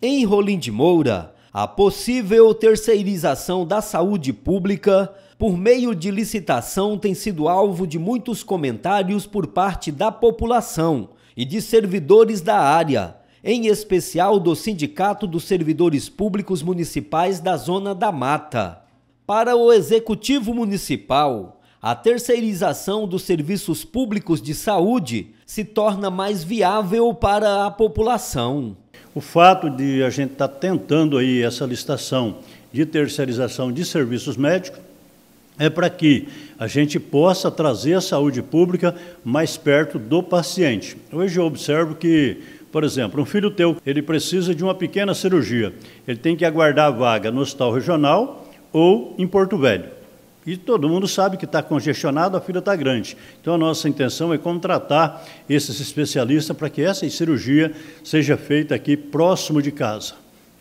Em Rolim de Moura, a possível terceirização da saúde pública por meio de licitação tem sido alvo de muitos comentários por parte da população e de servidores da área, em especial do Sindicato dos Servidores Públicos Municipais da Zona da Mata. Para o Executivo Municipal, a terceirização dos serviços públicos de saúde se torna mais viável para a população. O fato de a gente estar tá tentando aí essa licitação de terceirização de serviços médicos é para que a gente possa trazer a saúde pública mais perto do paciente. Hoje eu observo que, por exemplo, um filho teu, ele precisa de uma pequena cirurgia. Ele tem que aguardar a vaga no hospital regional ou em Porto Velho. E todo mundo sabe que está congestionado, a fila está grande. Então, a nossa intenção é contratar esses especialistas para que essa cirurgia seja feita aqui próximo de casa.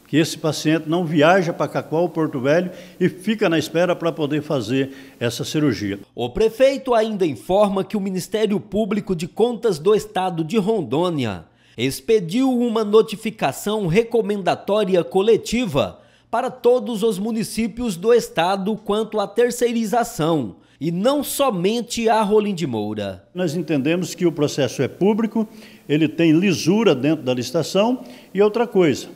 Que esse paciente não viaja para Cacoal ou Porto Velho e fica na espera para poder fazer essa cirurgia. O prefeito ainda informa que o Ministério Público de Contas do Estado de Rondônia expediu uma notificação recomendatória coletiva para todos os municípios do estado quanto à terceirização e não somente a Rolim de Moura. Nós entendemos que o processo é público, ele tem lisura dentro da licitação e outra coisa.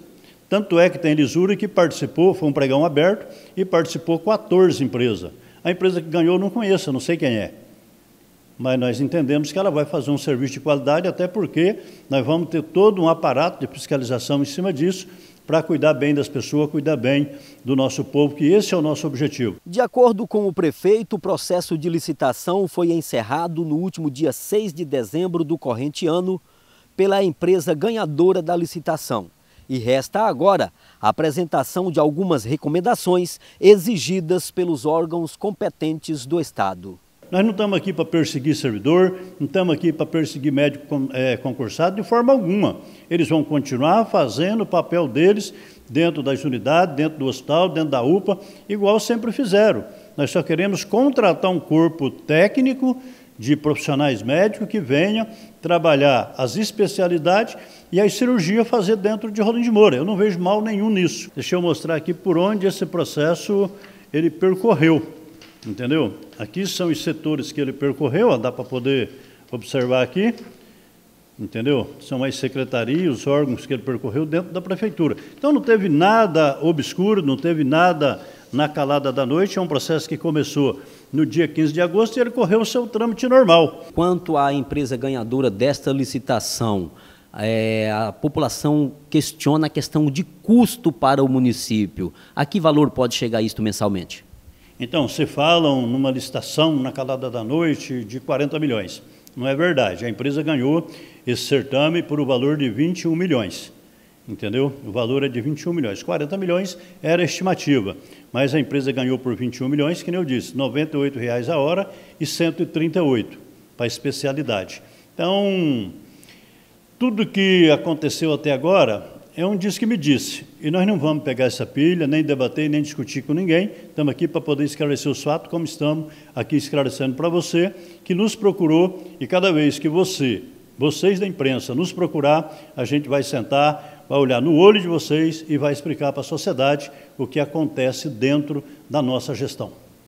Tanto é que tem lisura que participou, foi um pregão aberto e participou 14 empresas. A empresa que ganhou não conheço, não sei quem é. Mas nós entendemos que ela vai fazer um serviço de qualidade, até porque nós vamos ter todo um aparato de fiscalização em cima disso para cuidar bem das pessoas, cuidar bem do nosso povo, que esse é o nosso objetivo. De acordo com o prefeito, o processo de licitação foi encerrado no último dia 6 de dezembro do corrente ano pela empresa ganhadora da licitação. E resta agora a apresentação de algumas recomendações exigidas pelos órgãos competentes do Estado. Nós não estamos aqui para perseguir servidor, não estamos aqui para perseguir médico é, concursado de forma alguma. Eles vão continuar fazendo o papel deles dentro das unidades, dentro do hospital, dentro da UPA, igual sempre fizeram. Nós só queremos contratar um corpo técnico de profissionais médicos que venha trabalhar as especialidades e as cirurgias fazer dentro de Rolim de Moura. Eu não vejo mal nenhum nisso. Deixa eu mostrar aqui por onde esse processo ele percorreu. Entendeu? Aqui são os setores que ele percorreu, ó, dá para poder observar aqui. Entendeu? São as secretarias, os órgãos que ele percorreu dentro da prefeitura. Então não teve nada obscuro, não teve nada na calada da noite, é um processo que começou no dia 15 de agosto e ele correu o seu trâmite normal. Quanto à empresa ganhadora desta licitação, é, a população questiona a questão de custo para o município. A que valor pode chegar isto mensalmente? Então, se falam numa licitação na calada da noite de 40 milhões. Não é verdade. A empresa ganhou esse certame por o um valor de 21 milhões. Entendeu? O valor é de 21 milhões. 40 milhões era a estimativa, mas a empresa ganhou por 21 milhões, que nem eu disse, R$ reais a hora e 138 para especialidade. Então, tudo que aconteceu até agora é um diz que me disse. E nós não vamos pegar essa pilha, nem debater, nem discutir com ninguém. Estamos aqui para poder esclarecer os fatos, como estamos aqui esclarecendo para você, que nos procurou, e cada vez que você, vocês da imprensa, nos procurar, a gente vai sentar, vai olhar no olho de vocês e vai explicar para a sociedade o que acontece dentro da nossa gestão.